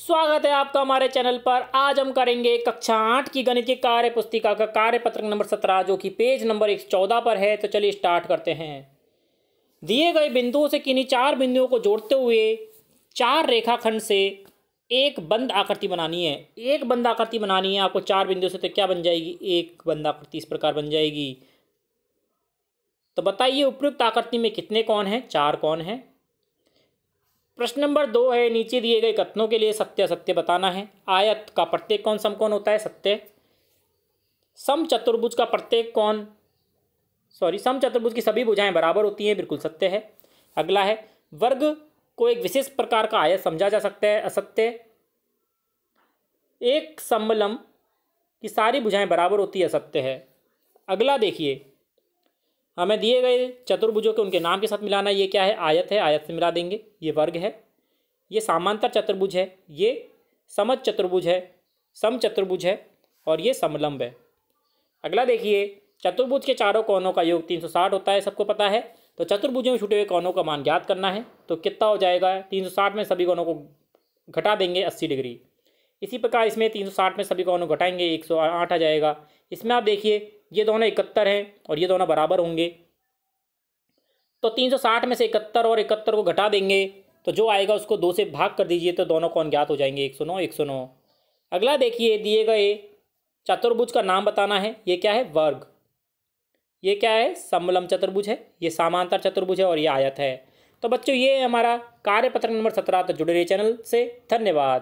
स्वागत है आपका हमारे चैनल पर आज हम करेंगे कक्षा आठ की गणित की कार्य पुस्तिका का कार्य पत्रक नंबर सत्रह जो कि पेज नंबर एक चौदह पर है तो चलिए स्टार्ट करते हैं दिए गए बिंदुओं से किन्हीं चार बिंदुओं को जोड़ते हुए चार रेखाखंड से एक बंद आकृति बनानी है एक बंद आकृति बनानी है आपको चार बिंदुओं से तो क्या बन जाएगी एक बंद आकृति इस प्रकार बन जाएगी तो बताइए उपयुक्त आकृति में कितने कौन हैं चार कौन हैं प्रश्न नंबर दो है नीचे दिए गए कथनों के लिए सत्य सत्य बताना है आयत का प्रत्येक कौन सम कौन होता है सत्य सम चतुर्भुज का प्रत्येक कौन सॉरी सम चतुर्भुज की सभी भुजाएं बराबर होती हैं बिल्कुल सत्य है अगला है वर्ग को एक विशेष प्रकार का आयत समझा जा सकता है असत्य एक समलम की सारी भुजाएं बराबर होती है असत्य है अगला देखिए हमें दिए गए चतुर्भुजों के उनके नाम के साथ मिलाना ये क्या है आयत है आयत से मिला देंगे ये वर्ग है ये सामांतर चतुर्भुज है ये समझ चतुर्भुज है सम चतुर्भुज है और ये समलंब है अगला देखिए चतुर्भुज के चारों कोनों का योग 360 होता है सबको पता है तो चतुर्भुजों में छुटे हुए कोनों का मान ज्ञात करना है तो कितना हो जाएगा 360 में सभी कोनों को घटा देंगे 80 डिग्री इसी प्रकार इसमें 360 में सभी कोनों घटाएंगे 108 आ जाएगा इसमें आप देखिए ये दोनों इकहत्तर हैं और ये दोनों बराबर होंगे तो तीन सौ साठ में से इकहत्तर और इकहत्तर को घटा देंगे तो जो आएगा उसको दो से भाग कर दीजिए तो दोनों कौन ज्ञात हो जाएंगे एक सौ नौ एक सौ नौ अगला देखिए दिए गए चतुर्भुज का नाम बताना है ये क्या है वर्ग ये क्या है समलम चतुर्भुज है ये समांतर चतुर्भुज है और ये आयत है तो बच्चों ये हमारा कार्यपत्र नंबर सत्रह तो जुड़े रहिए चैनल से धन्यवाद